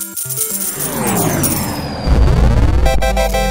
Thank you.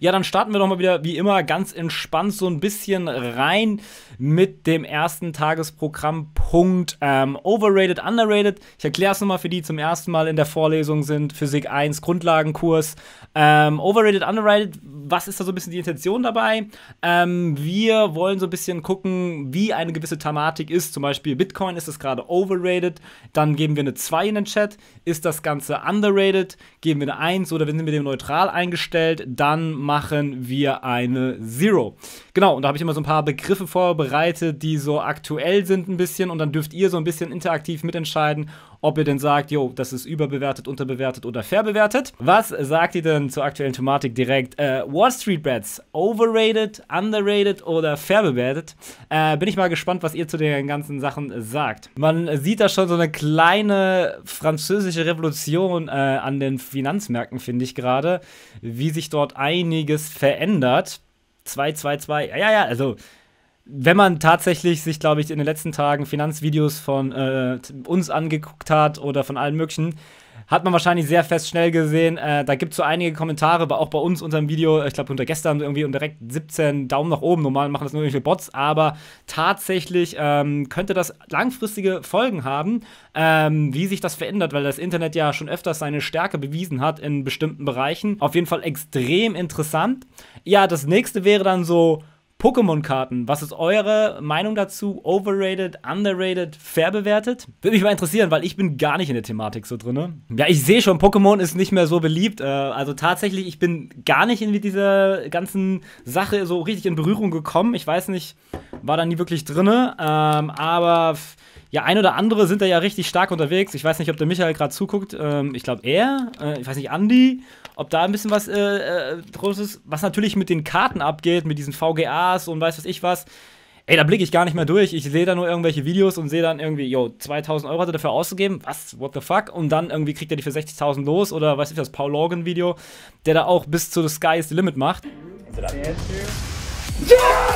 Ja, dann starten wir doch mal wieder wie immer ganz entspannt so ein bisschen rein mit dem ersten Tagesprogrammpunkt ähm, Overrated, Underrated. Ich erkläre es nochmal für die, die zum ersten Mal in der Vorlesung sind. Physik 1, Grundlagenkurs. Ähm, overrated, Underrated, was ist da so ein bisschen die Intention dabei? Ähm, wir wollen so ein bisschen gucken, wie eine gewisse Thematik ist. Zum Beispiel Bitcoin, ist das gerade overrated? Dann geben wir eine 2 in den Chat. Ist das Ganze underrated? Geben wir eine 1 oder sind wir dem neutral eingestellt? Dann machen wir eine Zero. Genau, und da habe ich immer so ein paar Begriffe vorbereitet, die so aktuell sind ein bisschen und dann dürft ihr so ein bisschen interaktiv mitentscheiden, ob ihr denn sagt, jo, das ist überbewertet, unterbewertet oder fair bewertet. Was sagt ihr denn zur aktuellen Thematik direkt? Äh, Wall Street Bets, overrated, underrated oder verbewertet? Äh, bin ich mal gespannt, was ihr zu den ganzen Sachen sagt. Man sieht da schon so eine kleine französische Revolution äh, an den Finanzmärkten, finde ich gerade, wie sich dort einiges verändert. 2, 2, ja, ja, ja, also wenn man tatsächlich sich, glaube ich, in den letzten Tagen Finanzvideos von äh, uns angeguckt hat oder von allen möglichen, hat man wahrscheinlich sehr fest schnell gesehen. Äh, da gibt es so einige Kommentare, aber auch bei uns unter dem Video, ich glaube unter gestern irgendwie und direkt 17 Daumen nach oben. Normal machen das nur irgendwelche Bots, aber tatsächlich ähm, könnte das langfristige Folgen haben, ähm, wie sich das verändert, weil das Internet ja schon öfters seine Stärke bewiesen hat in bestimmten Bereichen. Auf jeden Fall extrem interessant. Ja, das nächste wäre dann so Pokémon-Karten. Was ist eure Meinung dazu? Overrated, underrated, fair bewertet? Würde mich mal interessieren, weil ich bin gar nicht in der Thematik so drin. Ja, ich sehe schon, Pokémon ist nicht mehr so beliebt. Äh, also tatsächlich, ich bin gar nicht in dieser ganzen Sache so richtig in Berührung gekommen. Ich weiß nicht, war da nie wirklich drin. Ähm, aber ja, ein oder andere sind da ja richtig stark unterwegs. Ich weiß nicht, ob der Michael gerade zuguckt. Ähm, ich glaube, er, äh, ich weiß nicht, Andy, ob da ein bisschen was äh, äh, ist, was natürlich mit den Karten abgeht, mit diesen VGAs und weiß was ich was. Ey, da blicke ich gar nicht mehr durch. Ich sehe da nur irgendwelche Videos und sehe dann irgendwie, yo, 2000 Euro hat er dafür ausgegeben. Was? What the fuck? Und dann irgendwie kriegt er die für 60.000 los oder weiß ich das Paul Logan Video, der da auch bis zu the sky is the limit macht. Yes!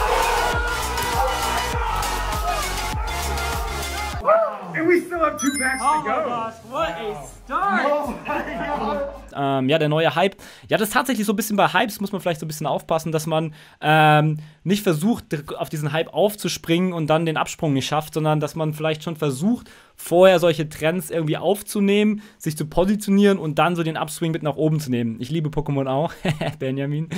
still have two packs oh to go. Gosh, what wow. a start. Oh ähm, ja, der neue Hype. Ja, das ist tatsächlich so ein bisschen bei Hypes muss man vielleicht so ein bisschen aufpassen, dass man ähm, nicht versucht, auf diesen Hype aufzuspringen und dann den Absprung nicht schafft, sondern dass man vielleicht schon versucht, vorher solche Trends irgendwie aufzunehmen, sich zu positionieren und dann so den Upswing mit nach oben zu nehmen. Ich liebe Pokémon auch. Benjamin.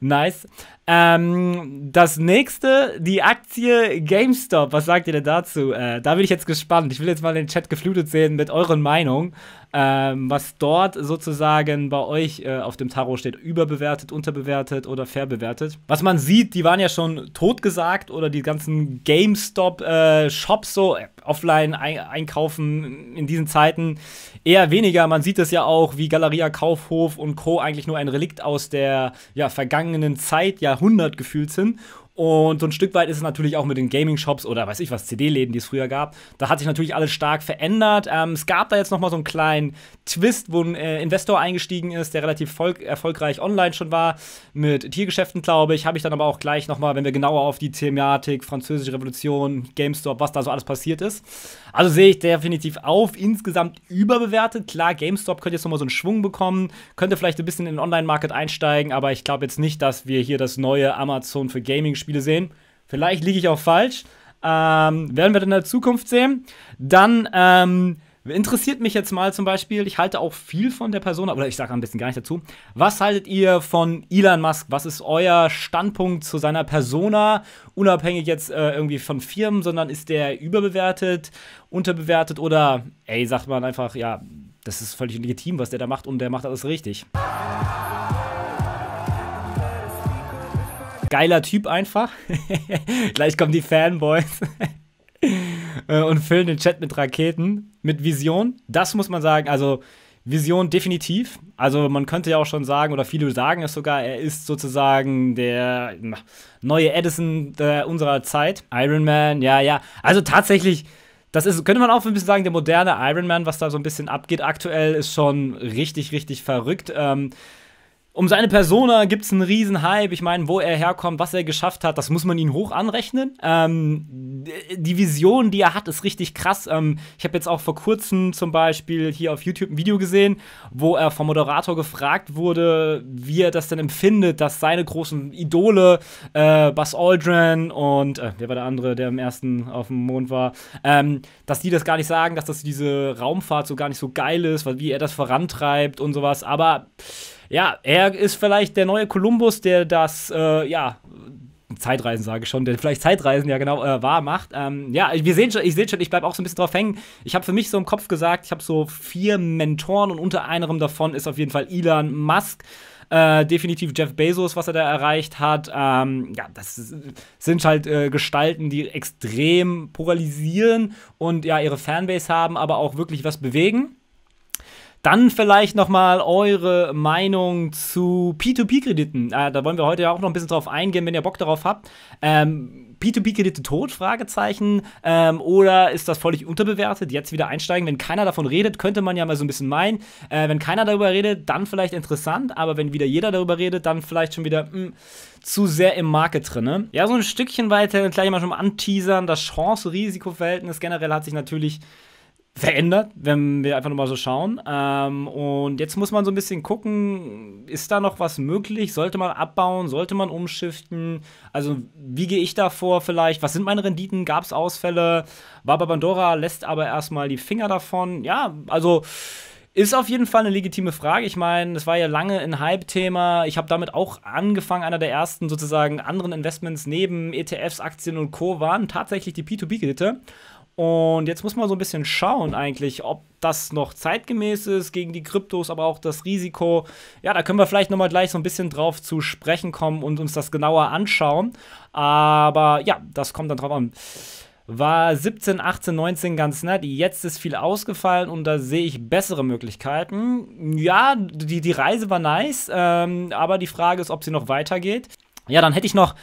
Nice. Ähm, das nächste, die Aktie GameStop. Was sagt ihr denn dazu? Äh, da bin ich jetzt gespannt. Ich will jetzt mal den Chat geflutet sehen mit euren Meinungen. Ähm, was dort sozusagen bei euch äh, auf dem Tarot steht. Überbewertet, unterbewertet oder fair bewertet. Was man sieht, die waren ja schon totgesagt oder die ganzen GameStop-Shops äh, so äh, offline eingestellt einkaufen in diesen Zeiten eher weniger. Man sieht es ja auch, wie Galeria Kaufhof und Co. eigentlich nur ein Relikt aus der ja, vergangenen Zeit, Jahrhundert gefühlt sind. Und so ein Stück weit ist es natürlich auch mit den Gaming-Shops oder weiß ich was, CD-Läden, die es früher gab. Da hat sich natürlich alles stark verändert. Ähm, es gab da jetzt nochmal so einen kleinen Twist, wo ein äh, Investor eingestiegen ist, der relativ erfolgreich online schon war, mit Tiergeschäften, glaube ich. Habe ich dann aber auch gleich nochmal, wenn wir genauer auf die Thematik, Französische Revolution, GameStop, was da so alles passiert ist. Also sehe ich definitiv auf, insgesamt überbewertet. Klar, GameStop könnte jetzt nochmal so einen Schwung bekommen, könnte vielleicht ein bisschen in den Online-Market einsteigen, aber ich glaube jetzt nicht, dass wir hier das neue Amazon für Gaming-Spiele Spiele sehen. Vielleicht liege ich auch falsch. Ähm, werden wir dann in der Zukunft sehen. Dann ähm, interessiert mich jetzt mal zum Beispiel, ich halte auch viel von der Person, oder ich sage ein bisschen gar nicht dazu. Was haltet ihr von Elon Musk? Was ist euer Standpunkt zu seiner Persona? Unabhängig jetzt äh, irgendwie von Firmen, sondern ist der überbewertet, unterbewertet oder, ey, sagt man einfach, ja, das ist völlig legitim, was der da macht und der macht alles richtig. geiler Typ einfach. Gleich kommen die Fanboys äh, und füllen den Chat mit Raketen, mit Vision. Das muss man sagen, also Vision definitiv. Also man könnte ja auch schon sagen, oder viele sagen es sogar, er ist sozusagen der neue Edison der, äh, unserer Zeit. Iron Man, ja, ja. Also tatsächlich, das ist, könnte man auch ein bisschen sagen, der moderne Iron Man, was da so ein bisschen abgeht aktuell, ist schon richtig, richtig verrückt. Ähm, um seine Persona gibt es einen riesen Hype. Ich meine, wo er herkommt, was er geschafft hat, das muss man ihn hoch anrechnen. Ähm, die Vision, die er hat, ist richtig krass. Ähm, ich habe jetzt auch vor kurzem zum Beispiel hier auf YouTube ein Video gesehen, wo er vom Moderator gefragt wurde, wie er das denn empfindet, dass seine großen Idole, äh, Buzz Aldrin und äh, wer war der andere, der im ersten auf dem Mond war, ähm, dass die das gar nicht sagen, dass das diese Raumfahrt so gar nicht so geil ist, wie er das vorantreibt und sowas. Aber pff, ja, er ist vielleicht der neue Kolumbus, der das, äh, ja, Zeitreisen sage ich schon, der vielleicht Zeitreisen ja genau äh, wahr macht. Ähm, ja, wir sehen schon, ich sehe schon, ich bleibe auch so ein bisschen drauf hängen. Ich habe für mich so im Kopf gesagt, ich habe so vier Mentoren und unter anderem davon ist auf jeden Fall Elon Musk. Äh, definitiv Jeff Bezos, was er da erreicht hat. Ähm, ja, das sind halt äh, Gestalten, die extrem polarisieren und ja ihre Fanbase haben, aber auch wirklich was bewegen. Dann vielleicht nochmal eure Meinung zu P2P-Krediten. Äh, ah, da wollen wir heute ja auch noch ein bisschen drauf eingehen, wenn ihr Bock darauf habt. Ähm, P2P-Kredite tot? Fragezeichen. Ähm, oder ist das völlig unterbewertet? Jetzt wieder einsteigen. Wenn keiner davon redet, könnte man ja mal so ein bisschen meinen. Äh, wenn keiner darüber redet, dann vielleicht interessant. Aber wenn wieder jeder darüber redet, dann vielleicht schon wieder mh, hm, zu sehr im Market drin. Ne? Ja, so ein Stückchen weiter gleich mal schon mal anteasern. Das Chance-Risiko-Verhältnis generell hat sich natürlich verändert, wenn wir einfach nur mal so schauen. Ähm, und jetzt muss man so ein bisschen gucken, ist da noch was möglich? Sollte man abbauen? Sollte man umschiften? Also wie gehe ich da vor vielleicht? Was sind meine Renditen? Gab es Ausfälle? Baba Bandora lässt aber erstmal die Finger davon. Ja, also... Ist auf jeden Fall eine legitime Frage. Ich meine, es war ja lange ein Hype-Thema. Ich habe damit auch angefangen. Einer der ersten sozusagen anderen Investments neben ETFs, Aktien und Co. waren tatsächlich die P2P-Kredite. Und jetzt muss man so ein bisschen schauen, eigentlich, ob das noch zeitgemäß ist gegen die Kryptos, aber auch das Risiko. Ja, da können wir vielleicht nochmal gleich so ein bisschen drauf zu sprechen kommen und uns das genauer anschauen. Aber ja, das kommt dann drauf an. War 17, 18, 19 ganz nett. Jetzt ist viel ausgefallen und da sehe ich bessere Möglichkeiten. Ja, die, die Reise war nice, ähm, aber die Frage ist, ob sie noch weitergeht. Ja, dann hätte ich noch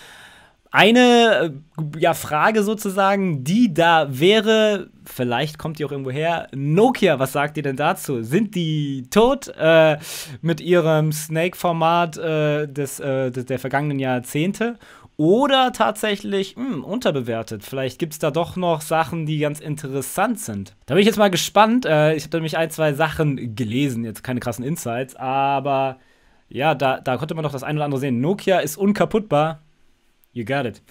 eine äh, ja, Frage sozusagen, die da wäre, vielleicht kommt die auch irgendwo her. Nokia, was sagt ihr denn dazu? Sind die tot äh, mit ihrem Snake-Format äh, des, äh, des, der vergangenen Jahrzehnte? Oder tatsächlich mh, hm, unterbewertet. Vielleicht gibt es da doch noch Sachen, die ganz interessant sind. Da bin ich jetzt mal gespannt. Äh, ich habe nämlich ein, zwei Sachen gelesen, jetzt keine krassen Insights, aber ja, da, da konnte man doch das ein oder andere sehen. Nokia ist unkaputtbar you got it.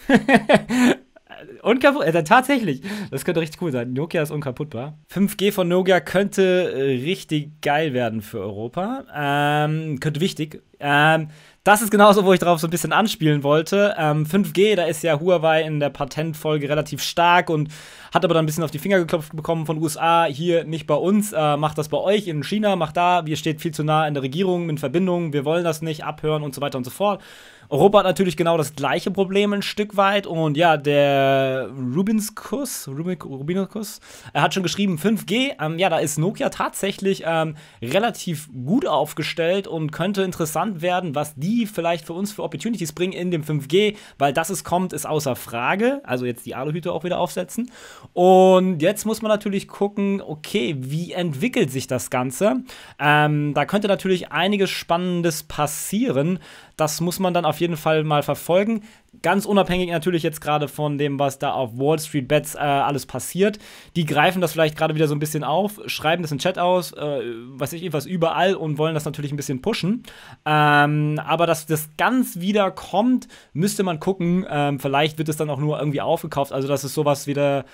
Unkaputt, äh, tatsächlich. Das könnte richtig cool sein. Nokia ist unkaputtbar. 5G von Nokia könnte äh, richtig geil werden für Europa. Ähm, könnte wichtig ähm, das ist genauso, wo ich darauf so ein bisschen anspielen wollte. Ähm, 5G, da ist ja Huawei in der Patentfolge relativ stark und hat aber dann ein bisschen auf die Finger geklopft bekommen von USA. Hier nicht bei uns, äh, macht das bei euch in China, macht da. Wir steht viel zu nah in der Regierung, in Verbindung, wir wollen das nicht, abhören und so weiter und so fort. Europa hat natürlich genau das gleiche Problem ein Stück weit und ja, der Rubinskus, Rubin, Rubinskus, er hat schon geschrieben 5G. Ähm, ja, da ist Nokia tatsächlich ähm, relativ gut aufgestellt und könnte interessant relevant werden, was die vielleicht für uns für Opportunities bringen in dem 5G, weil dass es kommt, ist außer Frage. Also jetzt die Aluhüte auch wieder aufsetzen. Und jetzt muss man natürlich gucken, okay, wie entwickelt sich das Ganze? Ähm, da könnte natürlich einiges Spannendes passieren das muss man dann auf jeden Fall mal verfolgen. Ganz unabhängig natürlich jetzt gerade von dem, was da auf Wall Street Bets äh, alles passiert. Die greifen das vielleicht gerade wieder so ein bisschen auf, schreiben das im Chat aus, äh, weiß ich was überall und wollen das natürlich ein bisschen pushen. Ähm, aber dass das ganz wieder kommt, müsste man gucken. Ähm, vielleicht wird es dann auch nur irgendwie aufgekauft. Also, dass es sowas wieder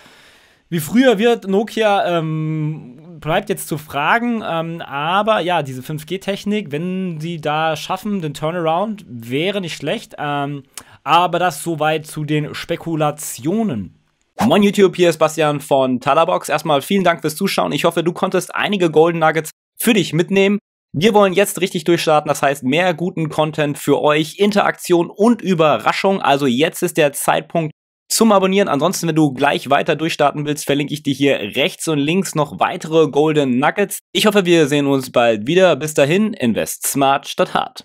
wie früher wird Nokia ähm, bleibt jetzt zu fragen, ähm, aber ja, diese 5G-Technik, wenn sie da schaffen, den Turnaround, wäre nicht schlecht. Ähm, aber das soweit zu den Spekulationen. Moin YouTube, hier ist Bastian von Talabox. Erstmal vielen Dank fürs Zuschauen. Ich hoffe, du konntest einige Golden Nuggets für dich mitnehmen. Wir wollen jetzt richtig durchstarten, das heißt mehr guten Content für euch, Interaktion und Überraschung. Also jetzt ist der Zeitpunkt, zum Abonnieren. Ansonsten, wenn du gleich weiter durchstarten willst, verlinke ich dir hier rechts und links noch weitere Golden Nuggets. Ich hoffe, wir sehen uns bald wieder. Bis dahin, invest smart statt hart.